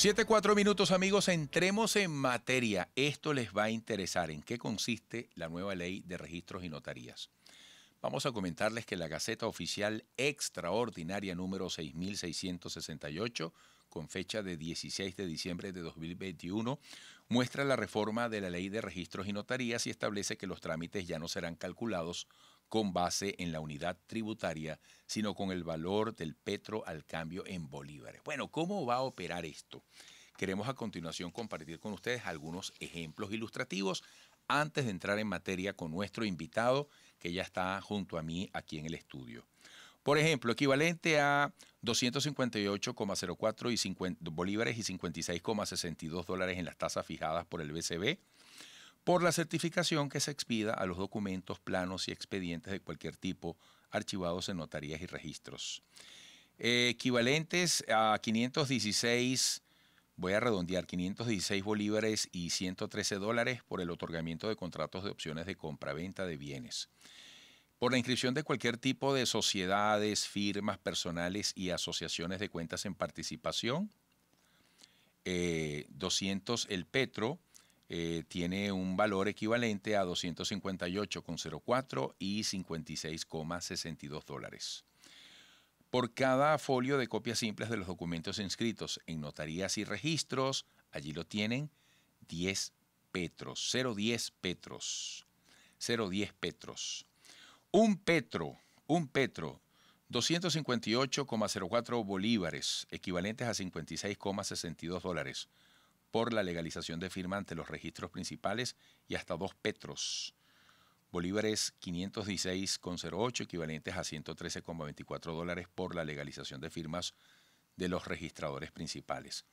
Siete, cuatro minutos amigos, entremos en materia. Esto les va a interesar en qué consiste la nueva ley de registros y notarías. Vamos a comentarles que la Gaceta Oficial Extraordinaria número 6668, con fecha de 16 de diciembre de 2021, muestra la reforma de la ley de registros y notarías y establece que los trámites ya no serán calculados con base en la unidad tributaria, sino con el valor del petro al cambio en bolívares. Bueno, ¿cómo va a operar esto? Queremos a continuación compartir con ustedes algunos ejemplos ilustrativos antes de entrar en materia con nuestro invitado que ya está junto a mí aquí en el estudio. Por ejemplo, equivalente a 258,04 y bolívares y 56,62 dólares en las tasas fijadas por el BCB, por la certificación que se expida a los documentos, planos y expedientes de cualquier tipo archivados en notarías y registros. Eh, equivalentes a 516, voy a redondear, 516 bolívares y 113 dólares por el otorgamiento de contratos de opciones de compra-venta de bienes. Por la inscripción de cualquier tipo de sociedades, firmas personales y asociaciones de cuentas en participación, 200 eh, el Petro, eh, tiene un valor equivalente a 258,04 y 56,62 dólares. Por cada folio de copias simples de los documentos inscritos en notarías y registros, allí lo tienen, 10 petros, 010 petros, 010 petros. Un petro, un petro, 258,04 bolívares, equivalentes a 56,62 dólares por la legalización de firma ante los registros principales y hasta 2 petros. Bolívares 516,08 equivalentes a 113,24 dólares por la legalización de firmas de los registradores principales.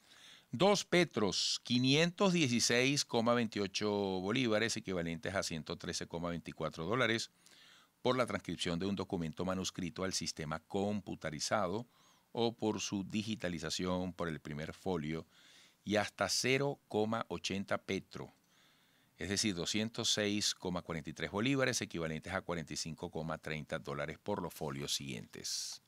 2 petros 516,28 bolívares equivalentes a 113,24 dólares por la transcripción de un documento manuscrito al sistema computarizado o por su digitalización por el primer folio y hasta 0,80 petro, es decir, 206,43 bolívares equivalentes a 45,30 dólares por los folios siguientes.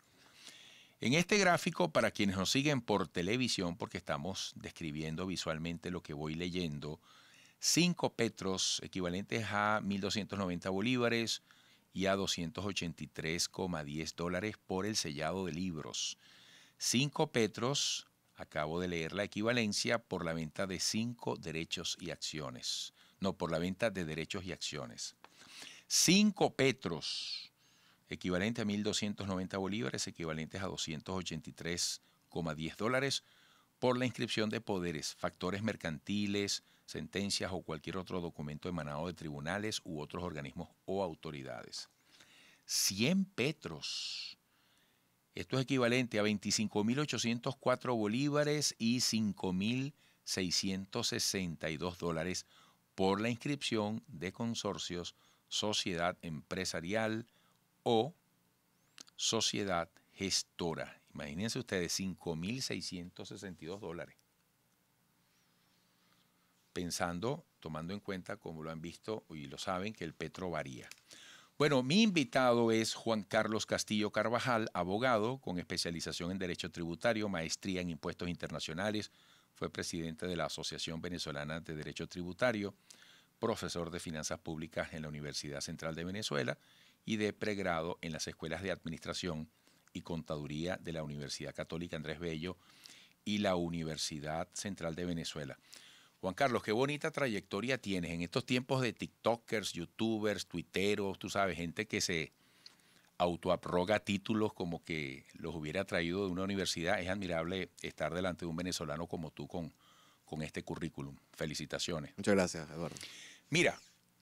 En este gráfico, para quienes nos siguen por televisión, porque estamos describiendo visualmente lo que voy leyendo, 5 petros equivalentes a 1.290 bolívares y a 283,10 dólares por el sellado de libros. 5 petros Acabo de leer la equivalencia por la venta de cinco derechos y acciones. No, por la venta de derechos y acciones. Cinco petros, equivalente a 1.290 bolívares, equivalentes a 283,10 dólares, por la inscripción de poderes, factores mercantiles, sentencias o cualquier otro documento emanado de tribunales u otros organismos o autoridades. 100 petros, esto es equivalente a 25.804 bolívares y 5.662 dólares por la inscripción de consorcios, sociedad empresarial o sociedad gestora. Imagínense ustedes, 5.662 dólares. Pensando, tomando en cuenta, como lo han visto y lo saben, que el petro varía. Bueno, mi invitado es Juan Carlos Castillo Carvajal, abogado con especialización en Derecho Tributario, maestría en Impuestos Internacionales, fue presidente de la Asociación Venezolana de Derecho Tributario, profesor de Finanzas Públicas en la Universidad Central de Venezuela y de pregrado en las escuelas de Administración y Contaduría de la Universidad Católica Andrés Bello y la Universidad Central de Venezuela. Juan Carlos, qué bonita trayectoria tienes en estos tiempos de TikTokers, YouTubers, Twitteros, tú sabes, gente que se autoaproga títulos como que los hubiera traído de una universidad. Es admirable estar delante de un venezolano como tú con, con este currículum. Felicitaciones. Muchas gracias, Eduardo. Mira,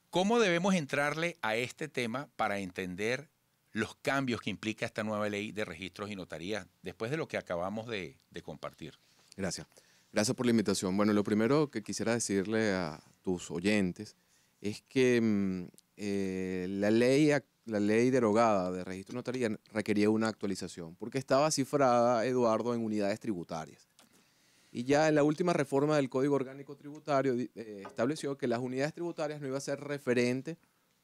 ¿cómo debemos entrarle a este tema para entender los cambios que implica esta nueva ley de registros y notarías después de lo que acabamos de compartir? Gracias. Gracias por la invitación. Bueno, lo primero que quisiera decirle a tus oyentes es que mm, eh, la, ley, la ley derogada de registro notarial requería una actualización, porque estaba cifrada, Eduardo, en unidades tributarias. Y ya en la última reforma del Código Orgánico Tributario eh, estableció que las unidades tributarias no iba a ser referente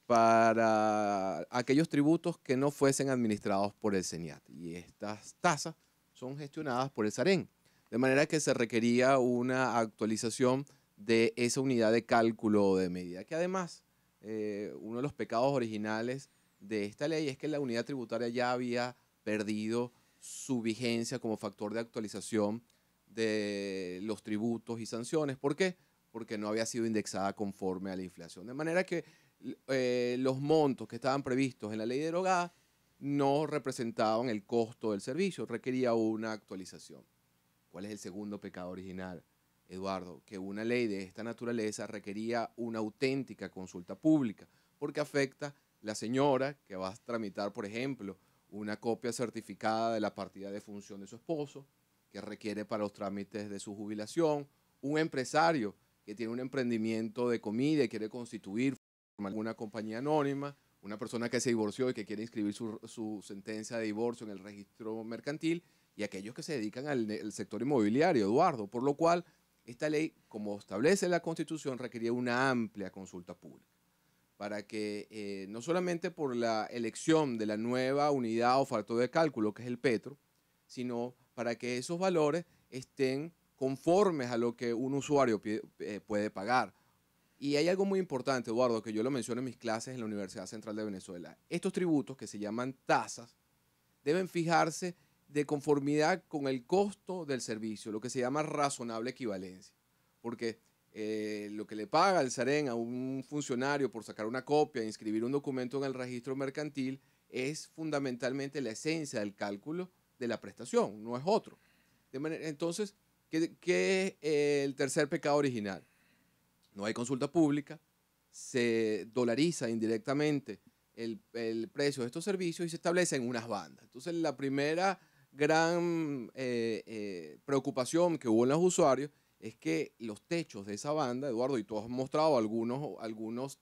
para aquellos tributos que no fuesen administrados por el CENIAT. Y estas tasas son gestionadas por el SAREN. De manera que se requería una actualización de esa unidad de cálculo de medida. Que además, eh, uno de los pecados originales de esta ley es que la unidad tributaria ya había perdido su vigencia como factor de actualización de los tributos y sanciones. ¿Por qué? Porque no había sido indexada conforme a la inflación. De manera que eh, los montos que estaban previstos en la ley derogada no representaban el costo del servicio, requería una actualización. ¿Cuál es el segundo pecado original, Eduardo? Que una ley de esta naturaleza requería una auténtica consulta pública, porque afecta la señora que va a tramitar, por ejemplo, una copia certificada de la partida de función de su esposo, que requiere para los trámites de su jubilación, un empresario que tiene un emprendimiento de comida y quiere constituir una compañía anónima, una persona que se divorció y que quiere inscribir su, su sentencia de divorcio en el registro mercantil, y aquellos que se dedican al sector inmobiliario, Eduardo, por lo cual esta ley, como establece la Constitución, requería una amplia consulta pública para que eh, no solamente por la elección de la nueva unidad o factor de cálculo, que es el petro, sino para que esos valores estén conformes a lo que un usuario eh, puede pagar. Y hay algo muy importante, Eduardo, que yo lo menciono en mis clases en la Universidad Central de Venezuela. Estos tributos, que se llaman tasas, deben fijarse de conformidad con el costo del servicio, lo que se llama razonable equivalencia. Porque eh, lo que le paga el SAREN a un funcionario por sacar una copia, e inscribir un documento en el registro mercantil, es fundamentalmente la esencia del cálculo de la prestación, no es otro. entonces, ¿qué, es eh, el tercer pecado original? No hay consulta pública, se dolariza indirectamente el, el precio de estos servicios y se establecen unas bandas. Entonces, la primera gran eh, eh, preocupación que hubo en los usuarios es que los techos de esa banda, Eduardo, y tú has mostrado algunos, algunos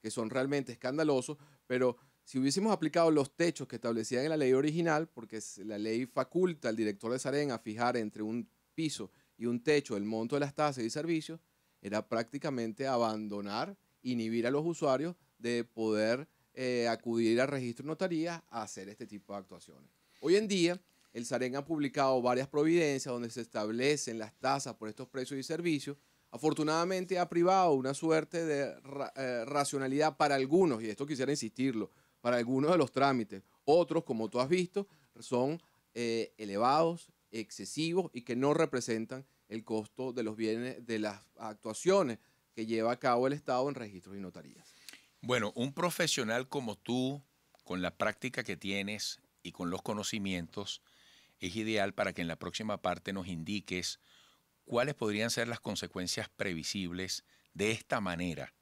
que son realmente escandalosos, pero si hubiésemos aplicado los techos que establecían en la ley original, porque la ley faculta al director de Sarén a fijar entre un piso y un techo el monto de las tasas y servicios, era prácticamente abandonar, inhibir a los usuarios de poder eh, acudir al registro de notaría a hacer este tipo de actuaciones. Hoy en día, el SAREN ha publicado varias providencias donde se establecen las tasas por estos precios y servicios. Afortunadamente ha privado una suerte de eh, racionalidad para algunos, y esto quisiera insistirlo, para algunos de los trámites. Otros, como tú has visto, son eh, elevados, excesivos y que no representan el costo de los bienes, de las actuaciones que lleva a cabo el Estado en registros y notarías. Bueno, un profesional como tú, con la práctica que tienes y con los conocimientos, es ideal para que en la próxima parte nos indiques cuáles podrían ser las consecuencias previsibles de esta manera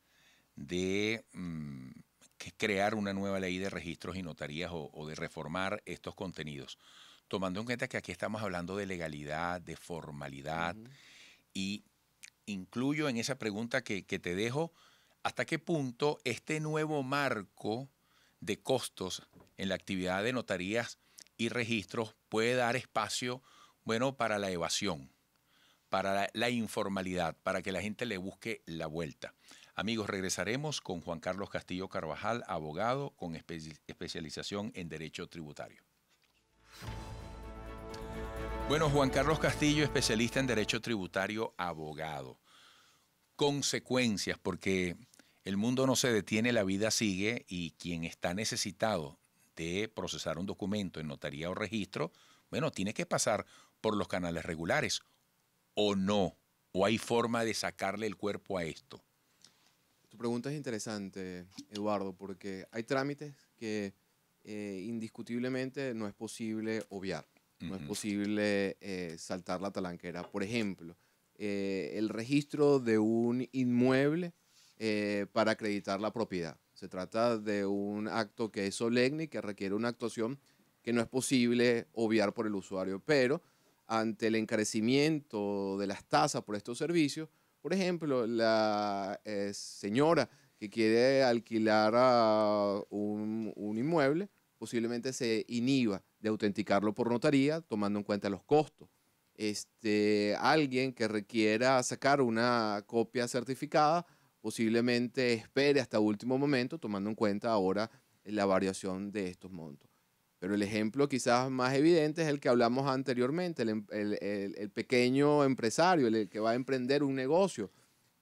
de mm, crear una nueva ley de registros y notarías o, de reformar estos contenidos, tomando en cuenta que aquí estamos hablando de legalidad, de formalidad y incluyo en esa pregunta que, que, te dejo, ¿hasta qué punto este nuevo marco de costos en la actividad de notarías y registros puede dar espacio, bueno, para la evasión, para la, informalidad, para que la gente le busque la vuelta. Amigos, regresaremos con Juan Carlos Castillo Carvajal, abogado con especialización en Derecho Tributario. Bueno, Juan Carlos Castillo, especialista en Derecho Tributario, abogado. Consecuencias, porque el mundo no se detiene, la vida sigue y quien está necesitado de procesar un documento en notaría o registro, bueno, tiene que pasar por los canales regulares o no, o hay forma de sacarle el cuerpo a esto. Tu pregunta es interesante, Eduardo, porque hay trámites que eh, indiscutiblemente no es posible obviar, no es posible eh, saltar la talanquera. Por ejemplo, eh, el registro de un inmueble para acreditar la propiedad. Se trata de un acto que es solemne y que requiere una actuación que no es posible obviar por el usuario, pero ante el encarecimiento de las tasas por estos servicios, por ejemplo, la eh, señora que quiere alquilar un, inmueble posiblemente se inhiba de autenticarlo por notaría, tomando en cuenta los costos. Este, alguien que requiera sacar una copia certificada posiblemente espere hasta último momento, tomando en cuenta ahora eh, la variación de estos montos. Pero el ejemplo quizás más evidente es el que hablamos anteriormente, el, em, pequeño empresario, el, que va a emprender un negocio,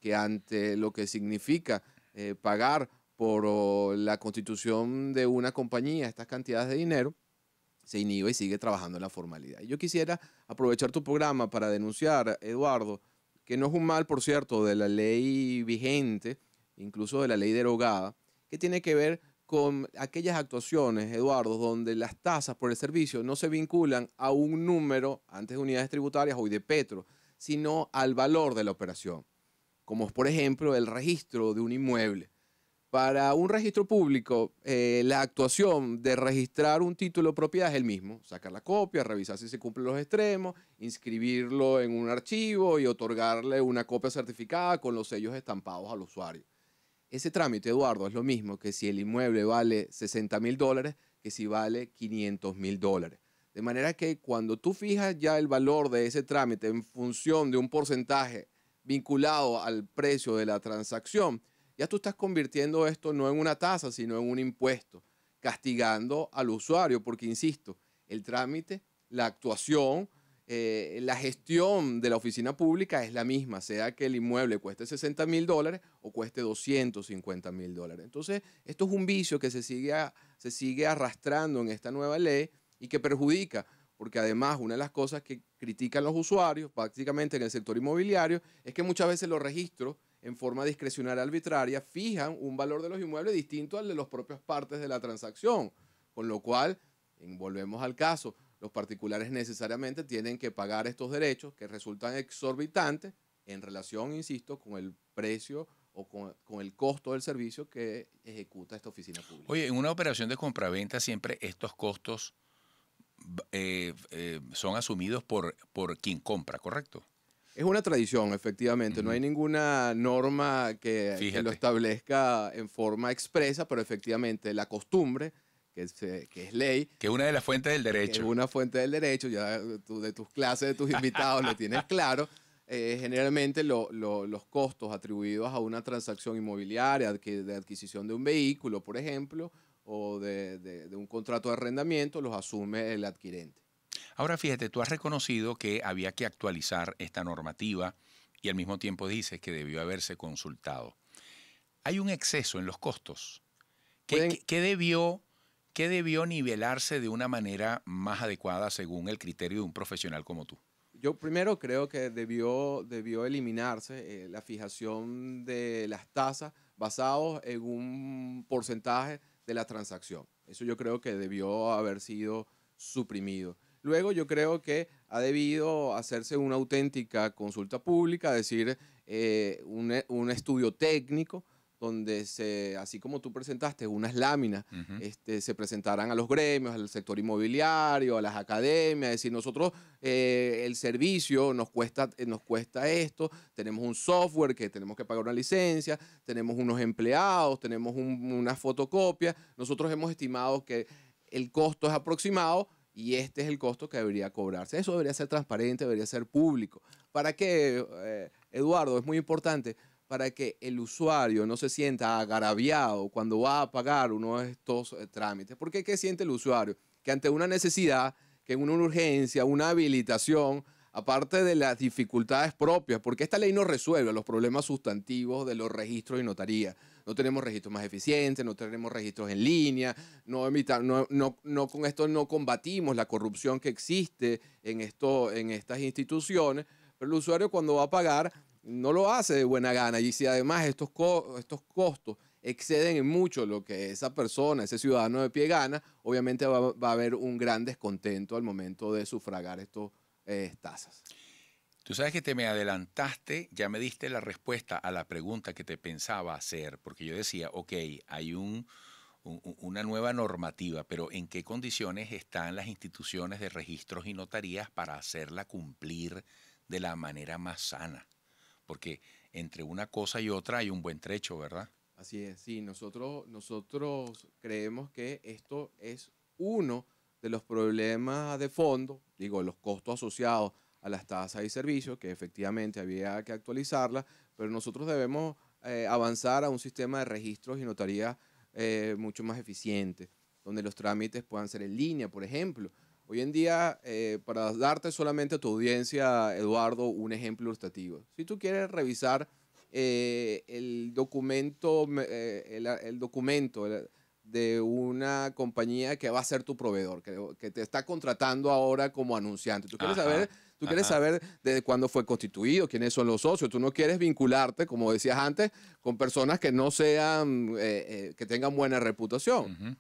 que ante lo que significa eh, pagar por la constitución de una compañía estas cantidades de dinero, se inhibe y sigue trabajando en la formalidad. Yo quisiera aprovechar tu programa para denunciar, Eduardo, que no es un mal, por cierto, de la ley vigente, incluso de la ley derogada, que tiene que ver con aquellas actuaciones, Eduardo, donde las tasas por el servicio no se vinculan a un número, antes de unidades tributarias, hoy de Petro, sino al valor de la operación, como es, por ejemplo el registro de un inmueble para un registro público, eh, la actuación de registrar un título de propiedad es el mismo. Sacar la copia, revisar si se cumplen los extremos, inscribirlo en un archivo y otorgarle una copia certificada con los sellos estampados al usuario. Ese trámite, Eduardo, es lo mismo que si el inmueble vale 60 mil dólares que si vale 500 mil dólares. De manera que cuando tú fijas ya el valor de ese trámite en función de un porcentaje vinculado al precio de la transacción, ya tú estás convirtiendo esto no en una tasa, sino en un impuesto, castigando al usuario, porque, insisto, el trámite, la actuación, eh, la gestión de la oficina pública es la misma, sea que el inmueble cueste 60 mil dólares o cueste 250 mil dólares. Entonces, esto es un vicio que se sigue, se sigue arrastrando en esta nueva ley y que perjudica, porque además una de las cosas que critican los usuarios, prácticamente en el sector inmobiliario, es que muchas veces los registros en forma discrecional arbitraria, fijan un valor de los inmuebles distinto al de las propias partes de la transacción, con lo cual, volvemos al caso, los particulares necesariamente tienen que pagar estos derechos que resultan exorbitantes en relación, insisto, con el precio o con, el costo del servicio que ejecuta esta oficina pública. Oye, en una operación de compraventa siempre estos costos eh, eh, son asumidos por, por quien compra, ¿correcto? Es una tradición, efectivamente. No hay ninguna norma que, lo establezca en forma expresa, pero efectivamente la costumbre, que es, ley. Que es una de las fuentes del derecho. una fuente del derecho, ya de tus clases, de tus invitados, lo tienes claro. Eh, generalmente los costos atribuidos a una transacción inmobiliaria, de adquisición de un vehículo, por ejemplo, o de, de un contrato de arrendamiento, los asume el adquirente. Ahora fíjate, tú has reconocido que había que actualizar esta normativa y al mismo tiempo dices que debió haberse consultado. Hay un exceso en los costos. ¿Qué, debió, debió nivelarse de una manera más adecuada según el criterio de un profesional como tú? Yo primero creo que debió, debió eliminarse eh, la fijación de las tasas basados en un porcentaje de la transacción. Eso yo creo que debió haber sido suprimido. Luego yo creo que ha debido hacerse una auténtica consulta pública, es decir, eh, eh, un, estudio técnico donde se, así como tú presentaste unas láminas, este, se presentarán a los gremios, al sector inmobiliario, a las academias, es decir, nosotros eh, el servicio nos cuesta, nos cuesta esto, tenemos un software que tenemos que pagar una licencia, tenemos unos empleados, tenemos una fotocopia, nosotros hemos estimado que el costo es aproximado, y este es el costo que debería cobrarse. Eso debería ser transparente, debería ser público. ¿Para qué, eh, Eduardo? Es muy importante para que el usuario no se sienta agraviado cuando va a pagar uno de estos eh, trámites. Porque ¿qué siente el usuario? Que ante una necesidad, que en una urgencia, una habilitación, aparte de las dificultades propias, porque esta ley no resuelve los problemas sustantivos de los registros y notarías no tenemos registros más eficientes, no tenemos registros en línea, no, no, con esto no combatimos la corrupción que existe en, esto, en estas instituciones, pero el usuario cuando va a pagar no lo hace de buena gana y si además estos, estos costos exceden en mucho lo que esa persona, ese ciudadano de pie gana, obviamente va, a haber un gran descontento al momento de sufragar estas eh, tasas. Tú sabes que te me adelantaste, ya me diste la respuesta a la pregunta que te pensaba hacer, porque yo decía, ok, hay una nueva normativa, pero ¿en qué condiciones están las instituciones de registros y notarías para hacerla cumplir de la manera más sana? Porque entre una cosa y otra hay un buen trecho, ¿verdad? Así es, sí, nosotros, nosotros creemos que esto es uno de los problemas de fondo, digo, los costos asociados a las tasas y servicios, que efectivamente había que actualizarla, pero nosotros debemos eh, avanzar a un sistema de registros y notarías eh, mucho más eficiente, donde los trámites puedan ser en línea, por ejemplo. Hoy en día, eh, para darte solamente a tu audiencia, Eduardo, un ejemplo ilustrativo. Si tú quieres revisar el documento, el, documento, de una compañía que va a ser tu proveedor, que, te está contratando ahora como anunciante. Tú quieres saber Tú quieres saber desde cuándo fue constituido, quiénes son los socios. Tú no quieres vincularte, como decías antes, con personas que no sean, eh, eh, que tengan buena reputación.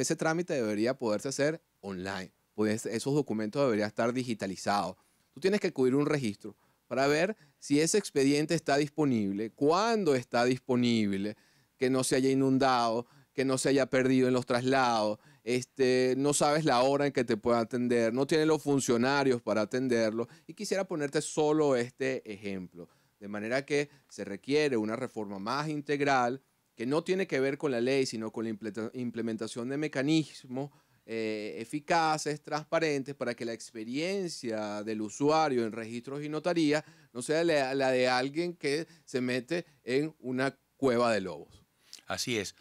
ese, trámite debería poderse hacer online. Pues esos documentos deberían estar digitalizados. Tú tienes que acudir a un registro para ver si ese expediente está disponible, cuándo está disponible, que no se haya inundado, que no se haya perdido en los traslados, este, no sabes la hora en que te puede atender, no tiene los funcionarios para atenderlo. Y quisiera ponerte solo este ejemplo. De manera que se requiere una reforma más integral que no tiene que ver con la ley, sino con la implementación de mecanismos eh, eficaces, transparentes, para que la experiencia del usuario en registros y notarías no sea la de alguien que se mete en una cueva de lobos. Así es.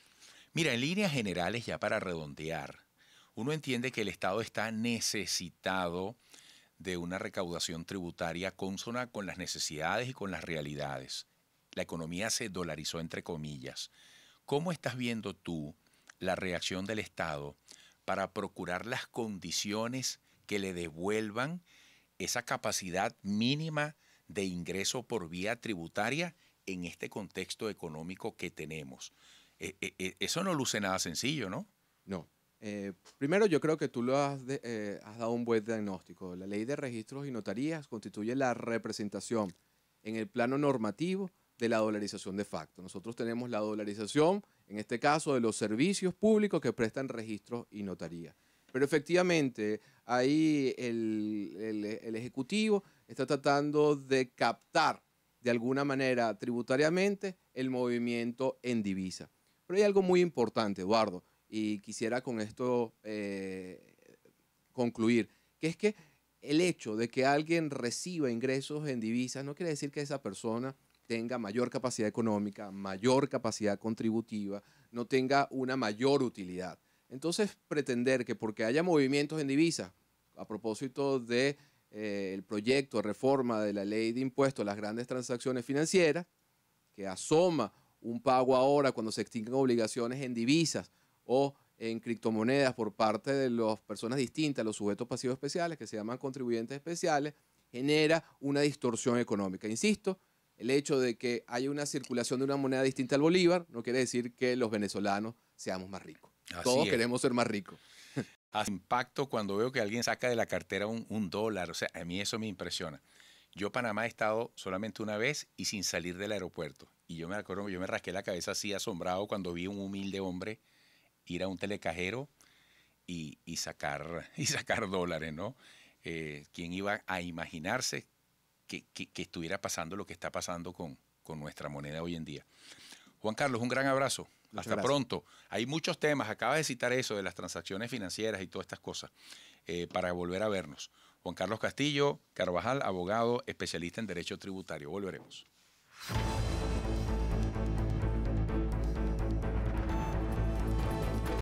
Mira, en líneas generales, ya para redondear, uno entiende que el Estado está necesitado de una recaudación tributaria consona con las necesidades y con las realidades. La economía se dolarizó entre comillas. ¿Cómo estás viendo tú la reacción del Estado para procurar las condiciones que le devuelvan esa capacidad mínima de ingreso por vía tributaria en este contexto económico que tenemos? E, e, e, eso no luce nada sencillo, ¿no? No. Eh, primero, yo creo que tú lo eh, has, dado un buen diagnóstico. La ley de registros y notarías constituye la representación en el plano normativo de la dolarización de facto. Nosotros tenemos la dolarización, en este caso, de los servicios públicos que prestan registros y notarías. Pero efectivamente, ahí el, Ejecutivo está tratando de captar de alguna manera tributariamente el movimiento en divisa. Pero hay algo muy importante, Eduardo, y quisiera con esto eh, concluir, que es que el hecho de que alguien reciba ingresos en divisas no quiere decir que esa persona tenga mayor capacidad económica, mayor capacidad contributiva, no tenga una mayor utilidad. Entonces, pretender que porque haya movimientos en divisas, a propósito del de, eh, el proyecto de reforma de la ley de impuestos a las grandes transacciones financieras, que asoma un pago ahora cuando se extinguen obligaciones en divisas o en criptomonedas por parte de las personas distintas, los sujetos pasivos especiales, que se llaman contribuyentes especiales, genera una distorsión económica. Insisto, el hecho de que haya una circulación de una moneda distinta al bolívar no quiere decir que los venezolanos seamos más ricos. Todos queremos ser más ricos. Hace impacto cuando veo que alguien saca de la cartera un, un dólar. O sea, a mí eso me impresiona. Yo Panamá he estado solamente una vez y sin salir del aeropuerto. Y yo me acuerdo, yo me rasqué la cabeza así asombrado cuando vi un humilde hombre ir a un telecajero y, sacar, y sacar dólares, ¿no? Eh, ¿Quién iba a imaginarse que, estuviera pasando lo que está pasando con, con nuestra moneda hoy en día? Juan Carlos, un gran abrazo. Hasta pronto. Hay muchos temas, acabas de citar eso de las transacciones financieras y todas estas cosas, eh, para volver a vernos. Juan Carlos Castillo, Carvajal, abogado, especialista en Derecho Tributario. Volveremos.